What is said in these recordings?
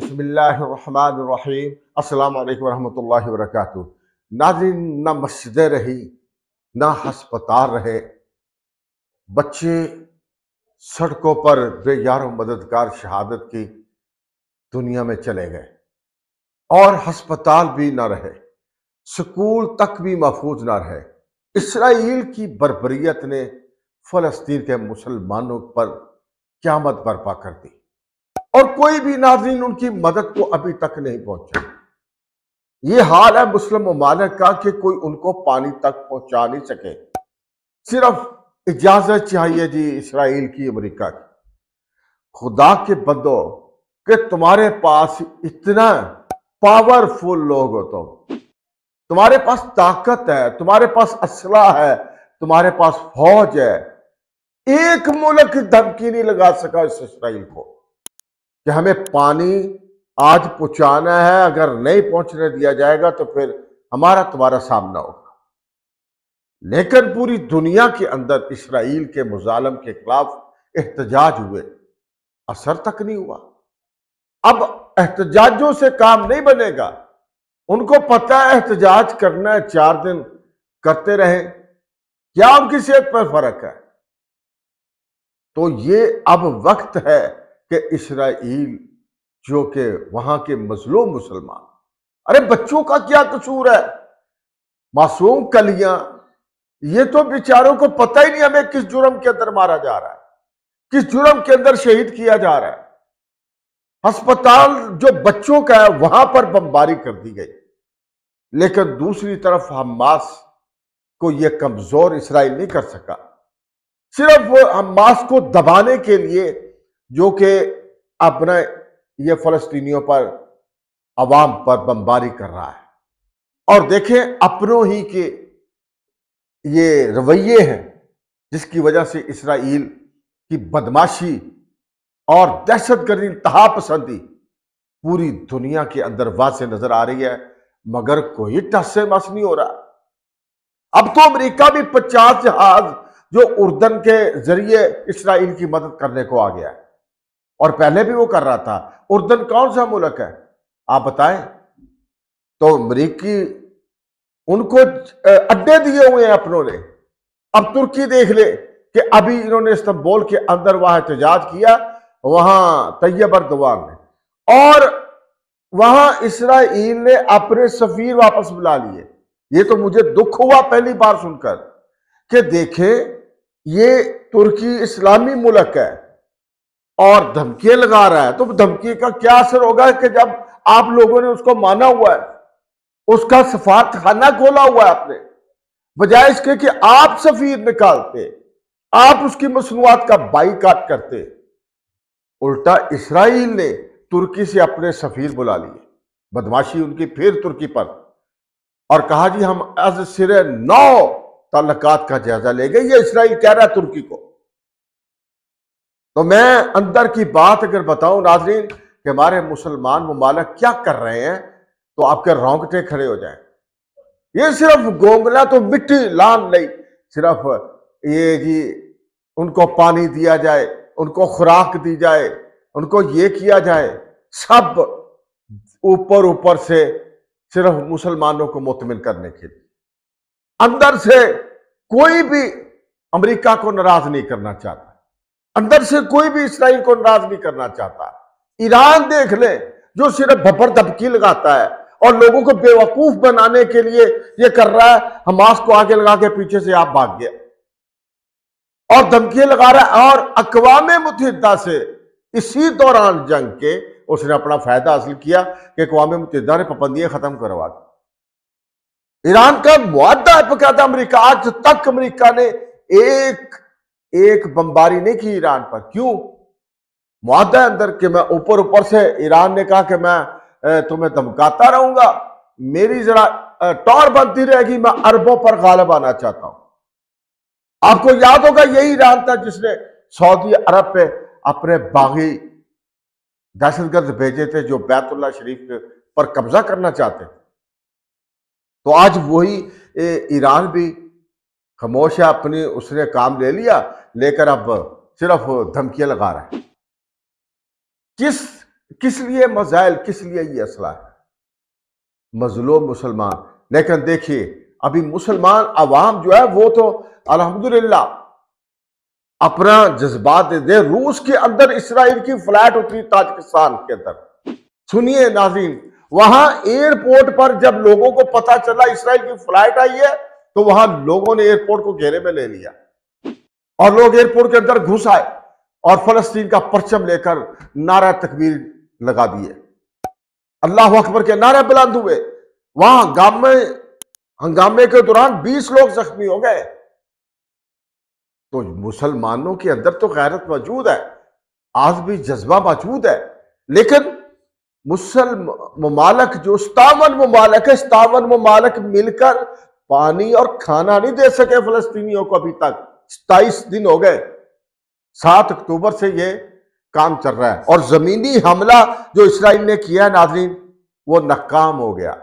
बसमीम अल्लाम वरहमल वरक नाजिन ना मस्जिदें रही ना हस्पताल रहे बच्चे सड़कों पर बेगार मददगार शहादत की दुनिया में चले गए और हस्पताल भी ना रहे स्कूल तक भी महफूज ना रहे इसराइल की बरबरीत ने फ़लस्तीन के मुसलमानों पर क्यामत बर्पा कर दी और कोई भी नाजरीन उनकी मदद को अभी तक नहीं पहुंचा ये हाल है मुस्लिम ममालक का कि कोई उनको पानी तक पहुंचा नहीं सके सिर्फ इजाजत चाहिए जी इसराइल की अमेरिका की खुदा के बदो कि तुम्हारे पास इतना पावरफुल लोग हो तुम तुम्हारे पास ताकत है तुम्हारे पास असला है तुम्हारे पास फौज है एक मुल्क धमकी नहीं लगा सका इस इसराइल को कि हमें पानी आज पहुंचाना है अगर नहीं पहुंचने दिया जाएगा तो फिर हमारा तुम्हारा सामना होगा लेकिन पूरी दुनिया के अंदर इसराइल के मुजालम के खिलाफ एहतजाज हुए असर तक नहीं हुआ अब एहतजाजों से काम नहीं बनेगा उनको पता है एहतजाज करना है चार दिन करते रहे क्या उनकी सेहत पर फर्क है तो ये अब वक्त है कि इसराइल जो कि वहां के मजलूम मुसलमान अरे बच्चों का क्या कसूर है मासूम कलियां ये तो बेचारों को पता ही नहीं हमें किस जुर्म के अंदर मारा जा रहा है किस जुर्म के अंदर शहीद किया जा रहा है अस्पताल जो बच्चों का है वहां पर बमबारी कर दी गई लेकिन दूसरी तरफ हमास को यह कमजोर इसराइल नहीं कर सका सिर्फ हमास को दबाने के लिए जो कि अपने ये फलस्तीनियों पर आवाम पर बमबारी कर रहा है और देखें अपनों ही के ये रवैये हैं जिसकी वजह से इसराइल की बदमाशी और दहशत गर्दी तहा पसंदी पूरी दुनिया के अंदर वाज से नजर आ रही है मगर कोई टसे मस नहीं हो रहा अब तो अमेरिका भी पचास जहाज जो उर्दन के जरिए इसराइल की मदद करने को आ गया है और पहले भी वो कर रहा था उर्दन कौन सा मुल्क है आप बताएं तो अमरीकी उनको अड्डे दिए हुए हैं अपनों ने अब तुर्की देख ले कि अभी इन्होंने इस्तंबोल के अंदर वहां एहतजाज किया वहां तैयब अरदवान ने और वहां इसराइल ने अपने सफीर वापस बुला लिए ये तो मुझे दुख हुआ पहली बार सुनकर कि देखे ये तुर्की इस्लामी मुल्क है और धमकी लगा रहा है तो धमकी का क्या असर होगा कि जब आप लोगों ने उसको माना हुआ है उसका सफारत खाना खोला हुआ है आपने बजाय इसके कि आप सफीर निकालते आप उसकी मसनूआत का बाईकाट करते उल्टा इसराइल ने तुर्की से अपने सफीर बुला लिए बदमाशी उनकी फिर तुर्की पर और कहा जी हम अज सिरे नौ तलकात का जायजा ले गए ये इसराइल कह रहा है तुर्की को तो मैं अंदर की बात अगर बताऊं नाजरीन कि हमारे मुसलमान ममालक क्या कर रहे हैं तो आपके रोंगटे खड़े हो जाए ये सिर्फ गोंगला तो मिट्टी लान नहीं सिर्फ ये जी उनको पानी दिया जाए उनको खुराक दी जाए उनको ये किया जाए सब ऊपर ऊपर से सिर्फ मुसलमानों को मुतमिन करने के लिए अंदर से कोई भी अमेरिका को नाराज नहीं करना चाहता अंदर से कोई भी इसराइल को नाराज नहीं करना चाहता ईरान देख ले जो सिर्फ भपर धपकी लगाता है और लोगों को बेवकूफ बनाने के लिए ये कर रहा है हमास को आगे लगा के पीछे से आप भाग गया और धमकी लगा रहा है और अकवाम मुतहदा से इसी दौरान जंग के उसने अपना फायदा हासिल किया कि अकवाम मुतहदा ने पाबंदियां खत्म करवा दी ईरान का मुआदा है था अमरीका आज तक अमरीका ने एक एक बमबारी नहीं की ईरान पर क्यों मुआदा अंदर कि मैं ऊपर ऊपर से ईरान ने कहा कि मैं तुम्हें धमकाता रहूंगा मेरी जरा टॉर बनती रहेगी मैं अरबों पर गालब आना चाहता हूं आपको याद होगा यही ईरान था जिसने सऊदी अरब पे अपने बागी दहशतगर्द भेजे थे जो बैतुल्ला शरीफ पर कब्जा करना चाहते थे तो आज वही ईरान भी खामोश है अपनी उसने काम ले लिया लेकर अब सिर्फ धमकियां लगा रहा है किस किस लिए मजाइल किस लिए ये असला है मजलूम मुसलमान लेकिन देखिए अभी मुसलमान अवाम जो है वो तो अल्हम्दुलिल्लाह अपना जज्बात दे दे रूस के अंदर इसराइल की फ्लैट उतरी ताजिकिस्तान के अंदर सुनिए नाजीन वहां एयरपोर्ट पर जब लोगों को पता चला इसराइल की फ्लाइट आई है तो वहां लोगों ने एयरपोर्ट को घेरे में ले लिया और लोग एयरपोर्ट के अंदर घुस आए और फलस्तीन का परचम लेकर नारा तकबीर लगा दिए अल्लाह अकबर के नारे बुलंद हुए वहां हंगामे हंगामे के दौरान 20 लोग जख्मी हो गए तो मुसलमानों के अंदर तो गैरत मौजूद है आज भी जज्बा मौजूद है लेकिन मुसलम ममालक जो सतावन ममालक है सतावन ममालक मिलकर पानी और खाना नहीं दे सके फलस्तीनियों को अभी तक सताइस दिन हो गए सात अक्टूबर से ये काम चल रहा है और जमीनी हमला जो इसराइल ने किया है नाजरीन वो नाकाम हो गया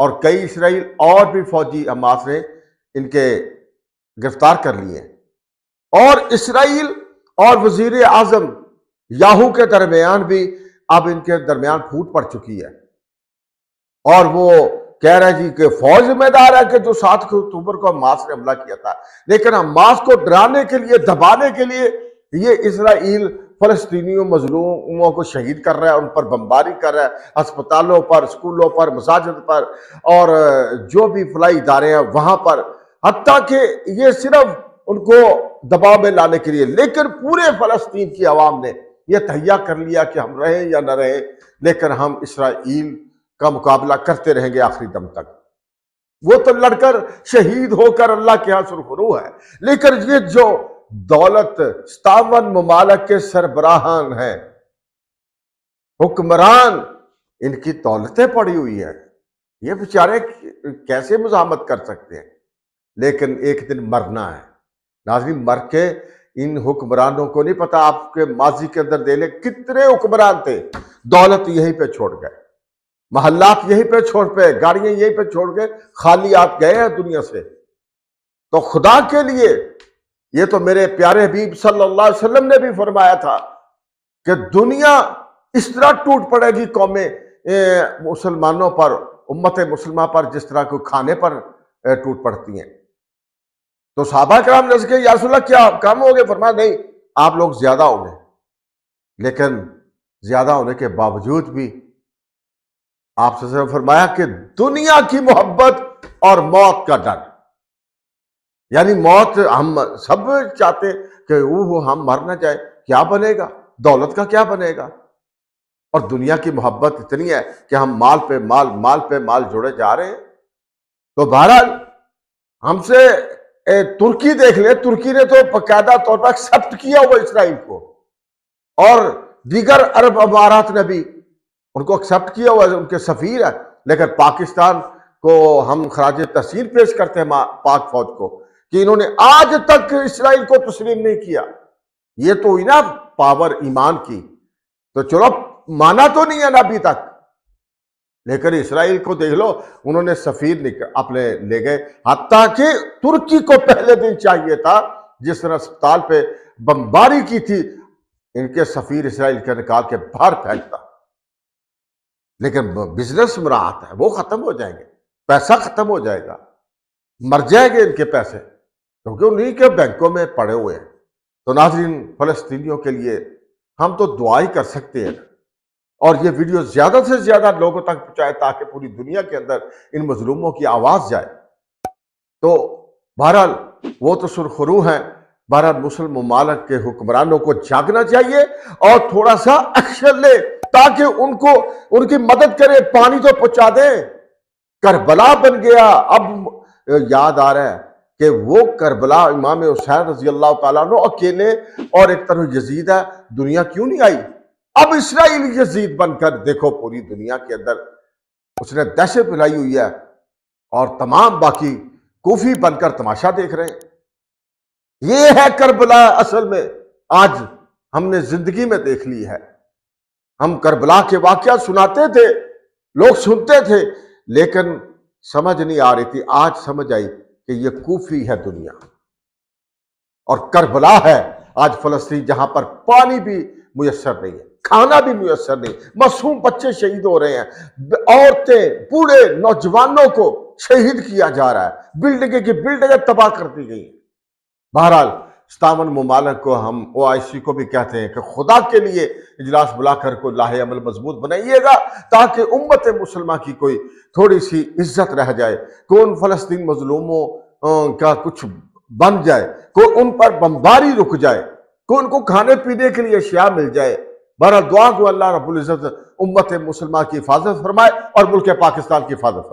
और कई इसराइल और भी फौजी अमास ने इनके गिरफ्तार कर लिए और इसराइल और वजीर आजम याहू के दरमियान भी अब इनके दरमियान फूट पड़ चुकी है और वो कह रहे हैं जी कि फौज जिम्मेदार है कि जो सात अक्टूबर को मास ने हमला किया था लेकिन हमास को डराने के लिए दबाने के लिए ये इसराइल फलस्तियों मजलूमों को शहीद कर रहा है उन पर बमबारी कर रहा है अस्पतालों पर स्कूलों पर मसाजिद पर और जो भी फलाई इदारे हैं वहाँ पर हती कि ये सिर्फ उनको दबाव में लाने के लिए लेकिन पूरे फलस्तीन की आवाम ने यह तहिया कर लिया कि हम रहें या न रहें लेकिन हम इसराइल का मुकाबला करते रहेंगे आखिरी दम तक वो तो लड़कर शहीद होकर अल्लाह के यहां सुरखरू है लेकिन ये जो दौलत सतावन ममालक के सरबराहान हैं हुक्मरान इनकी दौलतें पड़ी हुई है ये बेचारे कैसे मुजामत कर सकते हैं लेकिन एक दिन मरना है नाजरी मर के इन हुक्मरानों को नहीं पता आपके माजी के अंदर देने कितने हुक्मरान थे दौलत यहीं पे छोड़ गए महल्लात यहीं पे छोड़ पे गाड़ियां यहीं पे छोड़ के खाली आप गए हैं दुनिया से तो खुदा के लिए ये तो मेरे प्यारे हबीब सल्लल्लाहु अलैहि वसल्लम ने भी फरमाया था कि दुनिया इस तरह टूट पड़ेगी कौमें मुसलमानों पर उम्मत मुसलमान पर जिस तरह को खाने पर टूट पड़ती हैं तो साहबा कराम ने सके यासुल्ला क्या कम हो गए फरमा नहीं आप लोग ज्यादा हो गए लेकिन ज्यादा होने के बावजूद भी आप सबसे फरमाया कि दुनिया की मोहब्बत और मौत का डर यानी मौत हम सब चाहते कि वो हम मर ना जाए क्या बनेगा दौलत का क्या बनेगा और दुनिया की मोहब्बत इतनी है कि हम माल पे माल माल पे माल जुड़े जा रहे हैं तो बहरहाल हमसे तुर्की देख ले तुर्की ने तो बकायदा तौर पर एक्सेप्ट किया हुआ इसराइल को और दीगर अरब अमारात ने भी उनको एक्सेप्ट किया हुआ उनके सफ़ीर है लेकिन पाकिस्तान को हम खराज तहसील पेश करते हैं पाक फौज को कि इन्होंने आज तक इसराइल को तस्लीम नहीं किया ये तो हुई ना पावर ईमान की तो चलो माना तो नहीं है ना अभी तक लेकिन इसराइल को देख लो उन्होंने सफ़ीर अपने ले गए हती कि तुर्की को पहले दिन चाहिए था जिस तरह अस्पताल पे बमबारी की थी इनके सफ़ीर इसराइल के निकाल के बाहर फेंकता लेकिन बिजनेस में राहत है वो खत्म हो जाएंगे पैसा खत्म हो जाएगा मर जाएंगे इनके पैसे क्योंकि उन्हीं के बैंकों में पड़े हुए हैं तो नाजरीन फलस्तियों के लिए हम तो दुआ ही कर सकते हैं और ये वीडियो ज़्यादा से ज़्यादा लोगों तक पहुंचाए ताकि पूरी दुनिया के अंदर इन मजलूमों की आवाज़ जाए तो बहरहाल वो तो सुरखरू हैं भारत मुस्लिम ममालक के हुक्मरानों को जागना चाहिए और थोड़ा सा एक्शन ले ताकि उनको उनकी मदद करे पानी तो पहुंचा दें करबला बन गया अब याद आ रहा है कि वो करबला इमाम हुसैन रजी अल्लाह तु अकेले और एक तरह यजीद है दुनिया क्यों नहीं आई अब इसराइल यजीद बनकर देखो पूरी दुनिया के अंदर उसने दहशत फैलाई हुई है और तमाम बाकी कोफी बनकर तमाशा देख रहे हैं ये है करबला असल में आज हमने जिंदगी में देख ली है हम करबला के वाक्य सुनाते थे लोग सुनते थे लेकिन समझ नहीं आ रही थी आज समझ आई कि ये कूफी है दुनिया और करबला है आज फलस्तीन जहां पर पानी भी मुयसर नहीं है खाना भी मुयसर नहीं मासूम बच्चे शहीद हो रहे हैं औरतें बूढ़े नौजवानों को शहीद किया जा रहा है बिल्डिंग की बिल्डिंगें तबाह कर दी गई हैं बहरहाल इस्लामन ममालक को हम ओ आई सी को भी कहते हैं कि खुदा के लिए इजलास बुलाकर को लाहे अमल मजबूत बनाइएगा ताकि उम्मत मुसलमा की कोई थोड़ी सी इज्जत रह जाए कौन फलस्तीन मजलूमों का कुछ बन जाए को उन पर बमबारी रुक जाए को उनको खाने पीने के लिए अशिया मिल जाए बहरहाल दुआ को अल्लाह रबुल्ज़त उम्मत मुसलमान की हिफाजत फरमाए और मुल्क पाकिस्तान की हिफाजत फरमाए